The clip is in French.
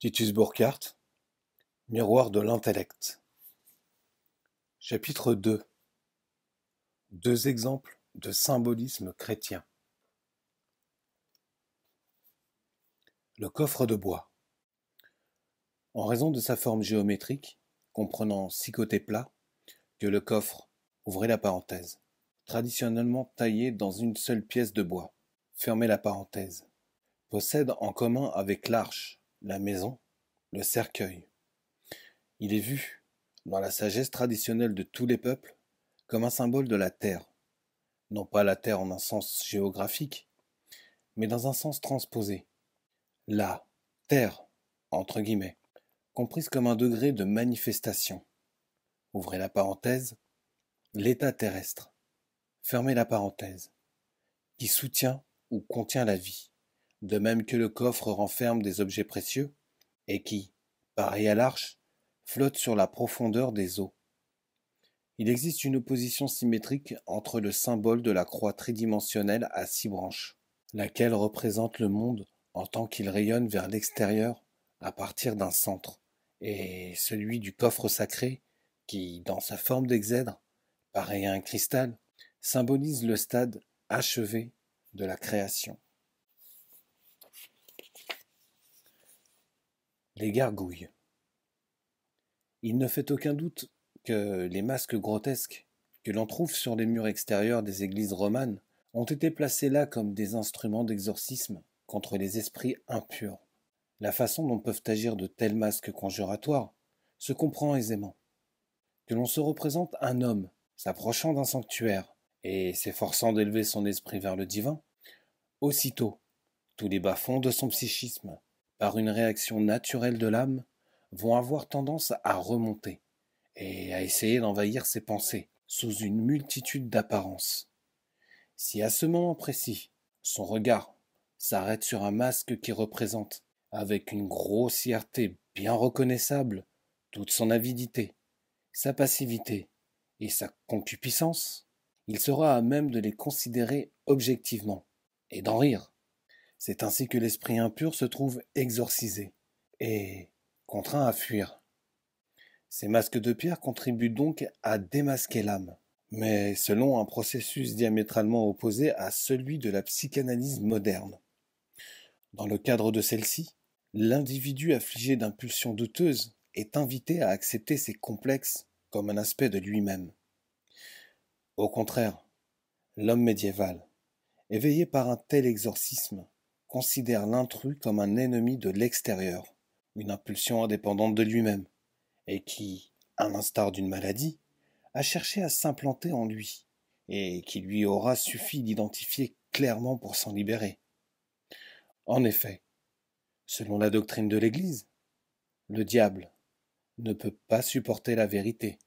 Titus Burkhardt, Miroir de l'intellect. Chapitre 2 Deux exemples de symbolisme chrétien. Le coffre de bois. En raison de sa forme géométrique, comprenant six côtés plats, que le coffre, ouvrez la parenthèse, traditionnellement taillé dans une seule pièce de bois, fermez la parenthèse, possède en commun avec l'arche, la maison, le cercueil. Il est vu, dans la sagesse traditionnelle de tous les peuples, comme un symbole de la terre. Non pas la terre en un sens géographique, mais dans un sens transposé. La terre, entre guillemets, comprise comme un degré de manifestation. Ouvrez la parenthèse, l'état terrestre. Fermez la parenthèse, qui soutient ou contient la vie de même que le coffre renferme des objets précieux, et qui, pareil à l'arche, flotte sur la profondeur des eaux. Il existe une opposition symétrique entre le symbole de la croix tridimensionnelle à six branches, laquelle représente le monde en tant qu'il rayonne vers l'extérieur à partir d'un centre, et celui du coffre sacré qui, dans sa forme d'exèdre, pareil à un cristal, symbolise le stade achevé de la création. Les gargouilles. Il ne fait aucun doute que les masques grotesques que l'on trouve sur les murs extérieurs des églises romanes ont été placés là comme des instruments d'exorcisme contre les esprits impurs. La façon dont peuvent agir de tels masques conjuratoires se comprend aisément. Que l'on se représente un homme s'approchant d'un sanctuaire et s'efforçant d'élever son esprit vers le divin, aussitôt tous les bas-fonds de son psychisme par une réaction naturelle de l'âme, vont avoir tendance à remonter et à essayer d'envahir ses pensées sous une multitude d'apparences. Si à ce moment précis, son regard s'arrête sur un masque qui représente, avec une grossièreté bien reconnaissable, toute son avidité, sa passivité et sa concupiscence, il sera à même de les considérer objectivement et d'en rire, c'est ainsi que l'esprit impur se trouve exorcisé et contraint à fuir. Ces masques de pierre contribuent donc à démasquer l'âme, mais selon un processus diamétralement opposé à celui de la psychanalyse moderne. Dans le cadre de celle-ci, l'individu affligé d'impulsions douteuses est invité à accepter ses complexes comme un aspect de lui-même. Au contraire, l'homme médiéval, éveillé par un tel exorcisme, considère l'intrus comme un ennemi de l'extérieur, une impulsion indépendante de lui-même, et qui, à l'instar d'une maladie, a cherché à s'implanter en lui, et qui lui aura suffi d'identifier clairement pour s'en libérer. En effet, selon la doctrine de l'Église, le diable ne peut pas supporter la vérité,